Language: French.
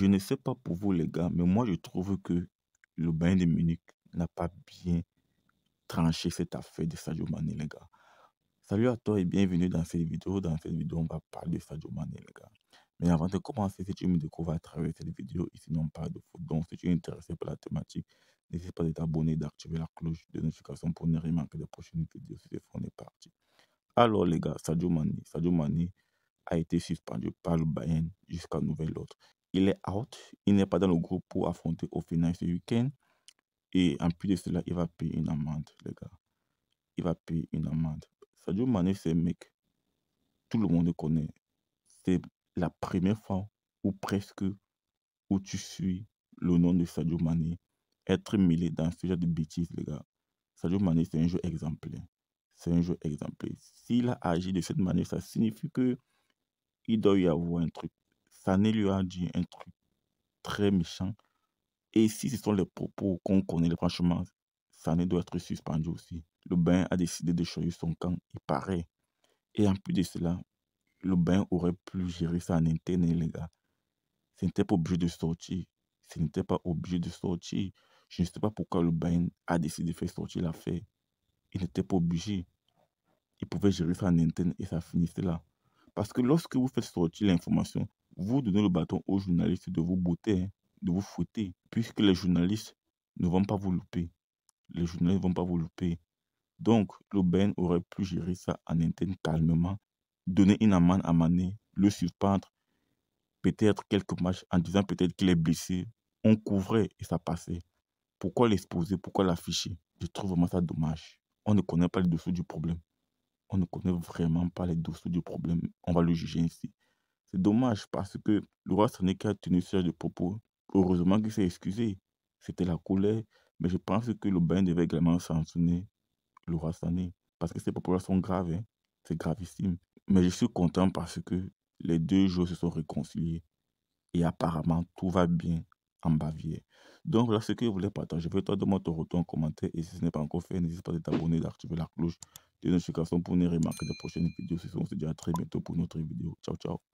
je ne sais pas pour vous les gars, mais moi je trouve que le Bayern de Munich n'a pas bien tranché cette affaire de Sadio Mané les gars. Salut à toi et bienvenue dans cette vidéo. Dans cette vidéo, on va parler de Sadio Mané les gars. Mais avant de commencer, si tu me découvres à travers cette vidéo, ici non pas de foot. Donc si tu es intéressé par la thématique, n'hésite pas à t'abonner d'activer la cloche de notification pour ne rien manquer de prochaines vidéos. C'est on est parti. Alors les gars, Sadio Mané, Sadio Mané a été suspendu par le Bayern jusqu'à nouvel ordre il est out, il n'est pas dans le groupe pour affronter au final ce week-end. Et en plus de cela, il va payer une amende, les gars. Il va payer une amende. Sadio Mané, c'est un mec, tout le monde le connaît. C'est la première fois ou presque où tu suis le nom de Sadio Mané. Être mêlé dans ce genre de bêtises, les gars. Sadio Mané, c'est un jeu exemplaire. C'est un jeu exemplaire. S'il a agi de cette manière, ça signifie que il doit y avoir un truc Sané lui a dit un truc très méchant. Et si ce sont les propos qu'on connaît, franchement, Sané doit être suspendu aussi. Le bain a décidé de choisir son camp, il paraît. Et en plus de cela, le bain aurait pu gérer ça en interne, les gars. Ce n'était pas obligé de sortir. Ce n'était pas obligé de sortir. Je ne sais pas pourquoi le bain a décidé de faire sortir l'affaire. Il n'était pas obligé. Il pouvait gérer ça en interne et ça finissait là. Parce que lorsque vous faites sortir l'information, vous donnez le bâton aux journalistes de vous botter, hein, de vous fouetter, puisque les journalistes ne vont pas vous louper. Les journalistes ne vont pas vous louper. Donc, l'aubaine aurait pu gérer ça en interne calmement, donner une amende à Mané, le suspendre, peut-être quelques matchs en disant peut-être qu'il est blessé. On couvrait et ça passait. Pourquoi l'exposer Pourquoi l'afficher Je trouve vraiment ça dommage. On ne connaît pas les dessous du problème. On ne connaît vraiment pas les dessous du problème. On va le juger ainsi. C'est dommage parce que le roi qui a tenu ce de propos. Heureusement qu'il s'est excusé. C'était la colère, mais je pense que le bain devait également sanctionner le roi Parce que ces propos-là sont graves, hein. c'est gravissime. Mais je suis content parce que les deux jours se sont réconciliés. Et apparemment, tout va bien en Bavière. Donc voilà ce que je voulais partager. Je toi de moi ton retour en commentaire. Et si ce n'est pas encore fait, n'hésite pas à t'abonner, d'activer la cloche de notification pour ne remarquer des prochaines vidéos. on se dit à très bientôt pour une autre vidéo. Ciao, ciao.